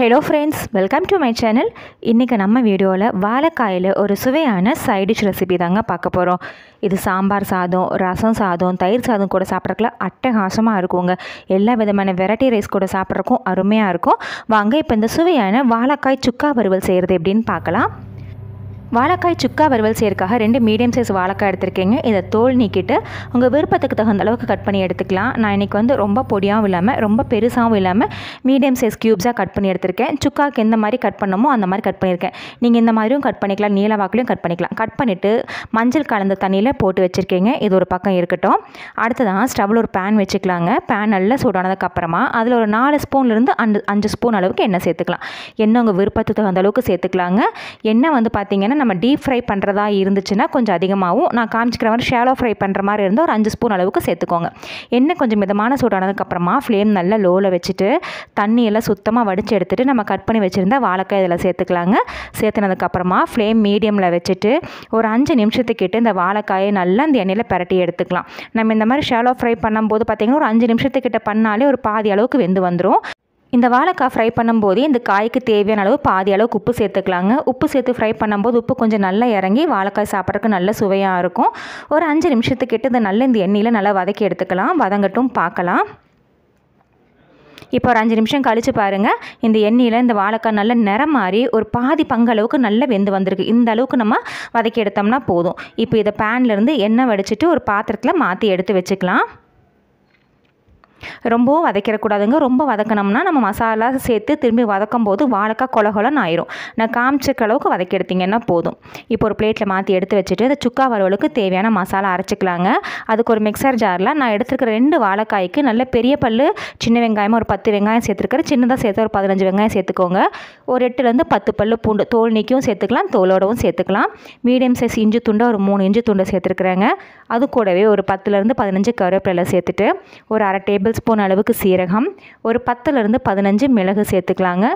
hello friends welcome to my channel இன்றைக்கி நம்ம வீடியோவில் வாழைக்காயில் ஒரு சுவையான சைடிஷ் ரெசிபி தாங்க பார்க்க போகிறோம் இது சாம்பார் சாதம் ரசம் சாதம் தயிர் சாதம் கூட சாப்பிட்றக்குலாம் அட்டகாசமாக இருக்குங்க எல்லா விதமான வெரைட்டி ரைஸ் கூட சாப்பிட்றக்கும் அருமையாக இருக்கும் வாங்க இப்போ இந்த சுவையான வாழைக்காய் சுக்கா வறுவல் செய்கிறது எப்படின்னு பார்க்கலாம் வாழைக்காய் சுக்கா வறுவல் செய்யறதுக்காக ரெண்டு மீடியம் சைஸ் வாழைக்காய் எடுத்துருக்கீங்க இதை தோல் நீக்கிட்டு உங்கள் விருப்பத்துக்கு தகுந்த அளவுக்கு கட் பண்ணி எடுத்துக்கலாம் நான் இன்றைக்கி வந்து ரொம்ப பொடியாகவும் இல்லாமல் ரொம்ப பெருசாகவும் இல்லாமல் மீடியம் சைஸ் க்யூப்ஸாக கட் பண்ணி எடுத்திருக்கேன் சுக்காவுக்கு எந்த மாதிரி கட் பண்ணமோ அந்த மாதிரி கட் பண்ணியிருக்கேன் நீங்கள் இந்த மாதிரியும் கட் பண்ணிக்கலாம் நீல வாக்குலையும் கட் பண்ணிக்கலாம் கட் பண்ணிவிட்டு மஞ்சள் கலந்த தண்ணியில் போட்டு வச்சுருக்கீங்க இது ஒரு பக்கம் இருக்கட்டும் அடுத்ததான் ஸ்டவ்வில் ஒரு பேன் வச்சுக்கலாங்க பேன் நல்லா சூடானதுக்கு அப்புறமா அதில் ஒரு நாலு ஸ்பூன்லேருந்து அஞ்சு அஞ்சு ஸ்பூன் அளவுக்கு எண்ணெய் சேர்த்துக்கலாம் எண்ணெய் உங்கள் விருப்பத்துக்கு தகுந்த அளவுக்கு சேர்த்துக்கலாங்க எண்ணெய் வந்து பார்த்திங்கன்னா நம்ம டீப் ஃப்ரை பண்ணுறதா இருந்துச்சுன்னா கொஞ்சம் அதிகமாகவும் நான் காமிச்சிக்கிற மாதிரி ஷேலோ ஃப்ரை பண்ணுற மாதிரி இருந்தால் ஒரு அஞ்சு ஸ்பூன் அளவுக்கு சேர்த்துக்கோங்க எண்ணெய் கொஞ்சம் மிதமான சூடானதுக்கப்புறமா ஃப்ளேம் நல்லா லோவில் வச்சுட்டு தண்ணியெல்லாம் சுத்தமாக வடித்து எடுத்துகிட்டு நம்ம கட் பண்ணி வச்சுருந்தா வாழைக்காய் இதில் சேர்த்துக்கலாங்க சேர்த்துனதுக்கப்புறமா ஃப்ளேம் மீடியமில் வச்சுட்டு ஒரு அஞ்சு நிமிஷத்துக்கிட்ட இந்த வாழைக்காயை நல்லா இந்த எண்ணெயில் பரட்டி எடுத்துக்கலாம் நம்ம இந்த மாதிரி ஷாலோ ஃப்ரை பண்ணும்போது பார்த்திங்கன்னா ஒரு அஞ்சு நிமிஷத்துக்கிட்ட பண்ணாலே ஒரு பாதி அளவுக்கு வெந்து வந்துடும் இந்த வாழைக்காய் ஃப்ரை பண்ணும்போது இந்த காய்க்கு தேவையான அளவு பாதி அளவுக்கு உப்பு சேர்த்துக்கலாங்க உப்பு சேர்த்து ஃப்ரை பண்ணும்போது உப்பு கொஞ்சம் நல்லா இறங்கி வாழைக்காய் சாப்பிட்றதுக்கு நல்ல சுவையாக இருக்கும் ஒரு அஞ்சு நிமிஷத்துக்கிட்ட இது நல்ல இந்த எண்ணெயில் நல்லா வதக்கி எடுத்துக்கலாம் வதங்கட்டும் பார்க்கலாம் இப்போ ஒரு அஞ்சு நிமிஷம் கழித்து பாருங்கள் இந்த எண்ணெயில் இந்த வாழைக்காய் நல்ல நிறம் மாறி ஒரு பாதி பங்களவுக்கு நல்ல வெந்து வந்திருக்கு இந்த அளவுக்கு நம்ம வதக்கி எடுத்தோம்னா போதும் இப்போ இதை பேன்லேருந்து எண்ணெய் வடிச்சிட்டு ஒரு பாத்திரத்தில் மாற்றி எடுத்து வச்சுக்கலாம் ரொம்பவும் வதக்கிடக்கூடாதுங்க ரொம்ப வதக்கினோம்னா நம்ம மசாலா சேர்த்து திரும்பி வதக்கும் போது வாழைக்காய் கொலகொலன்னு ஆயிரும் நான் காமிச்சிக்க அளவுக்கு வதக்கி எடுத்திங்கன்னா போதும் இப்போ ஒரு பிளேட்டில் மாற்றி எடுத்து வச்சுட்டு அந்த சுக்கா வறுவலுக்கு தேவையான மசாலா அரைச்சிக்கலாங்க அதுக்கு ஒரு மிக்சர் ஜாரில் நான் எடுத்துருக்கிற ரெண்டு வாழைக்காய்க்கு நல்ல பெரிய பல் சின்ன வெங்காயமாக ஒரு பத்து வெங்காயம் சேர்த்துருக்குறேன் சின்னதாக சேர்த்து ஒரு பதினஞ்சு வெங்காயம் சேர்த்துக்கோங்க ஒரு எட்டுலேருந்து பத்து பல் பூண்டு தோல் நீக்கியும் சேர்த்துக்கலாம் தோலோடவும் சேர்த்துக்கலாம் மீடியம் சைஸ் இஞ்சி துண்டை ஒரு மூணு இஞ்சி துண்டை சேர்த்துருக்குறேங்க அது கூடவே ஒரு பத்துலேருந்து பதினஞ்சு கருவேப்பிலை சேர்த்துட்டு ஒரு அரை டேபிள் டேபிள் ஸ்பூன் அளவுக்கு சீரகம் ஒரு பத்துலேருந்து பதினஞ்சு மிளகு சேர்த்துக்கலாங்க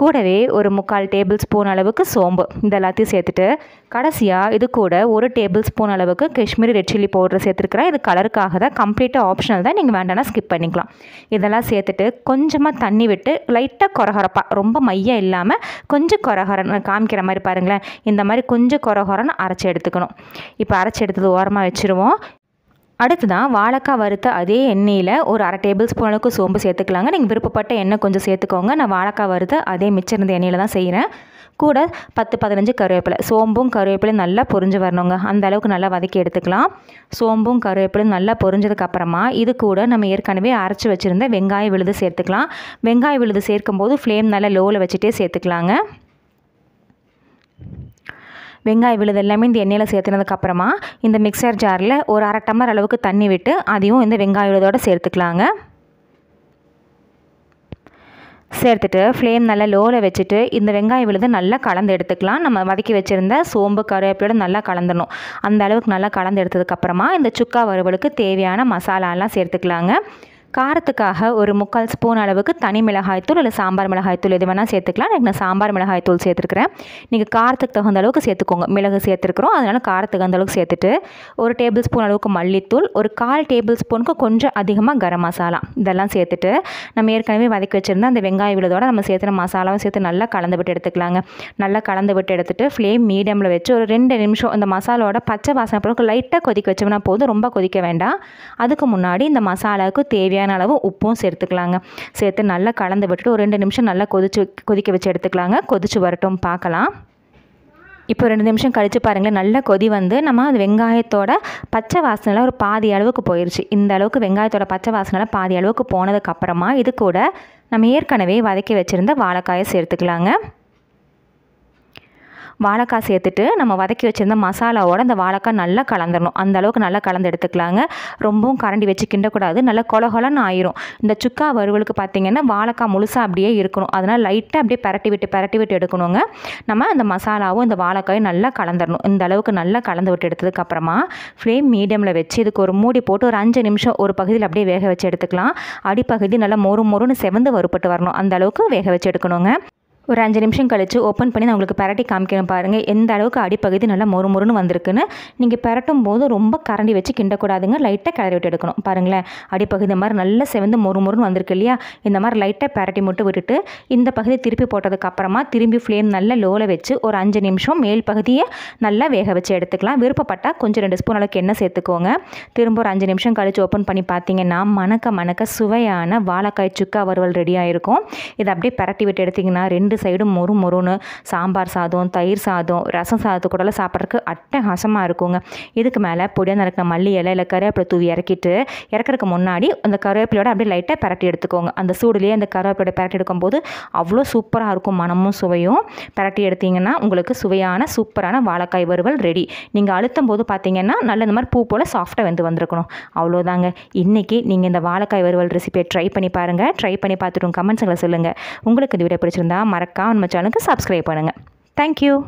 கூடவே ஒரு முக்கால் டேபிள் ஸ்பூன் அளவுக்கு சோம்பு இந்த எல்லாத்தையும் சேர்த்துட்டு கடைசியாக இது கூட ஒரு டேபிள் ஸ்பூன் அளவுக்கு காஷ்மீரி ரெட் சில்லி பவுடர் சேர்த்துருக்குறேன் இது கலருக்காக தான் கம்ப்ளீட்டாக ஆப்ஷனல் தான் நீங்கள் வேண்டாம்னா ஸ்கிப் பண்ணிக்கலாம் இதெல்லாம் சேர்த்துட்டு கொஞ்சமாக தண்ணி விட்டு லைட்டாக குறகுறப்பாக ரொம்ப மையம் இல்லாமல் கொஞ்சம் குறகுறன்னு காமிக்கிற மாதிரி பாருங்களேன் இந்த மாதிரி கொஞ்சம் குறகுறன்னு அரைச்சி எடுத்துக்கணும் இப்போ அரைச்சி எடுத்தது ஓரமாக வச்சுருவோம் அடுத்து தான் வாழைக்காய் வறுத்த அதே எண்ணெயில் ஒரு அரை டேபிள் ஸ்பூன் அளவுக்கு சோம்பு சேர்த்துக்கலாங்க நீங்கள் விருப்பப்பட்ட எண்ணெய் கொஞ்சம் சேர்த்துக்கோங்க நான் வாழைக்காய் வறுத்த அதே மிச்சம் இருந்த எண்ணெயில் தான் செய்கிறேன் கூட பத்து பதினஞ்சு கருவேப்பிலை சோம்பும் கருவேப்பிலையும் நல்லா பொரிஞ்சு வரணுங்க அந்த அளவுக்கு நல்லா வதக்கி எடுத்துக்கலாம் சோம்பும் கருவேப்பிலையும் நல்லா பொரிஞ்சதுக்கப்புறமா இது கூட நம்ம ஏற்கனவே அரைச்சி வச்சுருந்த வெங்காய விழுது சேர்த்துக்கலாம் வெங்காய விழுது சேர்க்கும்போது ஃப்ளேம் நல்லா லோவில் வச்சுட்டே சேர்த்துக்கலாங்க வெங்காய விழுது எல்லாமே இந்த எண்ணெயில் சேர்த்துனதுக்கப்புறமா இந்த மிக்சர் ஜாரில் ஒரு அரை டம்ளர் அளவுக்கு தண்ணி விட்டு அதையும் இந்த வெங்காய விழுதோடு சேர்த்துக்கலாங்க சேர்த்துட்டு ஃப்ளேம் நல்லா லோவில் வச்சுட்டு இந்த வெங்காயம் விழுது நல்லா கலந்து எடுத்துக்கலாம் நம்ம வதக்கி வச்சுருந்த சோம்பு கருவேப்பிலோடு நல்லா கலந்துடணும் அந்த அளவுக்கு நல்லா கலந்து எடுத்ததுக்கப்புறமா இந்த சுக்கா வறுவலுக்கு தேவையான மசாலாலாம் சேர்த்துக்கலாங்க காரத்துக்காக ஒரு முக்கால் ஸ்பூன் அளவுக்கு தனி மிளகாய் தூள் இல்லை சாம்பார் மிளகாய் தூள் எது வேணால் சேர்த்துக்கலாம் எனக்கு நான் சாம்பார் மிளகாய் தூள் சேர்த்துருக்கிறேன் நீங்கள் காரத்துக்கு தகுந்த அளவுக்கு சேர்த்துக்கோங்க மிளகு சேர்த்துருக்குறோம் அதனால் காரத்துக்கு அந்த அளவுக்கு சேர்த்துட்டு ஒரு டேபிள் ஸ்பூன் அளவுக்கு மல்லித்தூள் ஒரு கால் டேபிள் ஸ்பூனுக்கு கொஞ்சம் அதிகமாக கரம் மசாலா இதெல்லாம் சேர்த்துட்டு நம்ம ஏற்கனவே வதக்கி வச்சுருந்தா அந்த வெங்காய விழுதோட நம்ம சேர்த்துன மசாலாவும் சேர்த்து நல்லா கலந்து விட்டு எடுத்துக்கலாங்க நல்லா கலந்து விட்டு எடுத்துகிட்டு ஃப்ளேம் மீடியமில் வச்சு ஒரு ரெண்டு நிமிஷம் அந்த மசாலாவோட பச்சை வாசனை பொருட்கள் லைட்டாக கொதிக்க வச்சோம்னா போதும் ரொம்ப கொதிக்க வேண்டாம் அதுக்கு முன்னாடி இந்த மசாலாவுக்கு தேவையான தேவையான அளவு உப்பும் சேர்த்துக்கலாங்க சேர்த்து நல்லா கலந்து விட்டுட்டு ஒரு ரெண்டு நிமிஷம் நல்லா கொதிச்சு கொதிக்க வச்சு எடுத்துக்கலாங்க கொதிச்சு வரட்டும் பார்க்கலாம் இப்போ ரெண்டு நிமிஷம் கழித்து பாருங்களேன் நல்லா கொதி வந்து நம்ம அது வெங்காயத்தோட பச்சை வாசனையில் ஒரு பாதி அளவுக்கு போயிடுச்சு இந்த அளவுக்கு வெங்காயத்தோட பச்சை வாசனையில் பாதி அளவுக்கு போனதுக்கப்புறமா இது கூட நம்ம ஏற்கனவே வதக்கி வச்சுருந்த வாழைக்காயை சேர்த்துக்கலாங்க வாழைக்காய் சேர்த்துட்டு நம்ம வதக்கி வச்சுருந்த மசாலாவோட அந்த வாழைக்காய் நல்லா கலந்துடணும் அந்த அளவுக்கு நல்லா கலந்து எடுத்துக்கலாங்க ரொம்பவும் கரண்டி வச்சு கிண்டக்கூடாது நல்லா கொலகொலன்னு ஆயிரும் இந்த சுக்கா வறுவலுக்கு பார்த்திங்கன்னா வாழைக்காய் முழுசாக அப்படியே இருக்கணும் அதனால் லைட்டாக அப்படியே பரட்டி விட்டு பரட்டி விட்டு எடுக்கணுங்க நம்ம அந்த மசாலாவும் இந்த வாழைக்காயும் நல்லா கலந்துடணும் இந்த அளவுக்கு நல்லா கலந்து விட்டு எடுத்ததுக்கப்புறமா ஃப்ளேம் மீடியமில் வச்சு இதுக்கு ஒரு மூடி போட்டு ஒரு அஞ்சு நிமிஷம் ஒரு பகுதியில் அப்படியே வேக வச்சு எடுத்துக்கலாம் அடிப்பகுதி நல்லா மொறு மொறுன்னு செவந்து வறுபட்டு வரணும் அந்த அளவுக்கு வேக வச்சு எடுக்கணுங்க ஒரு அஞ்சு நிமிஷம் கழித்து ஓப்பன் பண்ணி நான் உங்களுக்கு பரட்டி காமிக்கிறேன் பாருங்கள் எந்த அளவுக்கு அடிப்பகுதி நல்லா மொறு மொறுன்னு வந்திருக்குன்னு நீங்கள் பரட்டும் போது ரொம்ப கரண்டி வச்சு கிண்டக்கூடாதுங்க லைட்டாக கிளறி விட்டு எடுக்கணும் பாருங்களேன் அடிப்பகுதி மாதிரி நல்லா செவந்து மொறு மொறுன்னு வந்திருக்கு இல்லையா இந்த மாதிரி லைட்டாக பரட்டி மட்டும் விட்டுட்டு இந்த பகுதி திருப்பி போட்டதுக்கு அப்புறமா திரும்பி ஃப்ளேம் நல்லா லோவில் வச்சு ஒரு அஞ்சு நிமிஷம் மேல் பகுதியை நல்லா வேக வச்சு எடுத்துக்கலாம் விருப்பப்பட்டால் கொஞ்சம் ரெண்டு ஸ்பூன் அளவுக்கு எண்ணெய் சேர்த்துக்கோங்க திரும்ப ஒரு அஞ்சு நிமிஷம் கழித்து ஓப்பன் பண்ணி பார்த்தீங்கன்னா மணக்க மணக்க சுவையான வாழைக்காய் சுக்கா வறுவல் ரெடியாக இருக்கும் இதை அப்படியே பரட்டி விட்டு எடுத்திங்கன்னா ரெண்டு ரெண்டு சைடும் மொறு மொறுன்னு சாம்பார் சாதம் தயிர் சாதம் ரசம் சாதத்தை கூடலாம் சாப்பிட்றதுக்கு அட்டகாசமாக இருக்குங்க இதுக்கு மேலே பொடியாக நடக்கிற மல்லி இலை இல்லை கருவேப்பிலை தூவி இறக்கிட்டு இறக்குறதுக்கு முன்னாடி அந்த கருவேப்பிலையோட அப்படியே லைட்டாக பரட்டி எடுத்துக்கோங்க அந்த சூடுலேயே அந்த கருவேப்பிலை பரட்டி எடுக்கும்போது அவ்வளோ சூப்பராக இருக்கும் மனமும் சுவையும் பரட்டி எடுத்திங்கன்னா உங்களுக்கு சுவையான சூப்பரான வாழைக்காய் வறுவல் ரெடி நீங்கள் அழுத்தும் போது பார்த்தீங்கன்னா நல்ல இந்த மாதிரி பூ போல் சாஃப்டாக வந்து வந்திருக்கணும் அவ்வளோதாங்க இன்றைக்கி நீங்கள் இந்த வாழைக்காய் வறுவல் ரெசிபியை ட்ரை பண்ணி பாருங்கள் ட்ரை பண்ணி பார்த்துட்டு கமெண்ட்ஸுங்களை சொல்லுங்கள் உங்களுக்கு இந்த வீடியோ பிடிச்சிருந்தா மற மறக்காமல் நம்ம சேனலுக்கு சப்ஸ்கிரைப் பண்ணுங்கள் தேங்க்யூ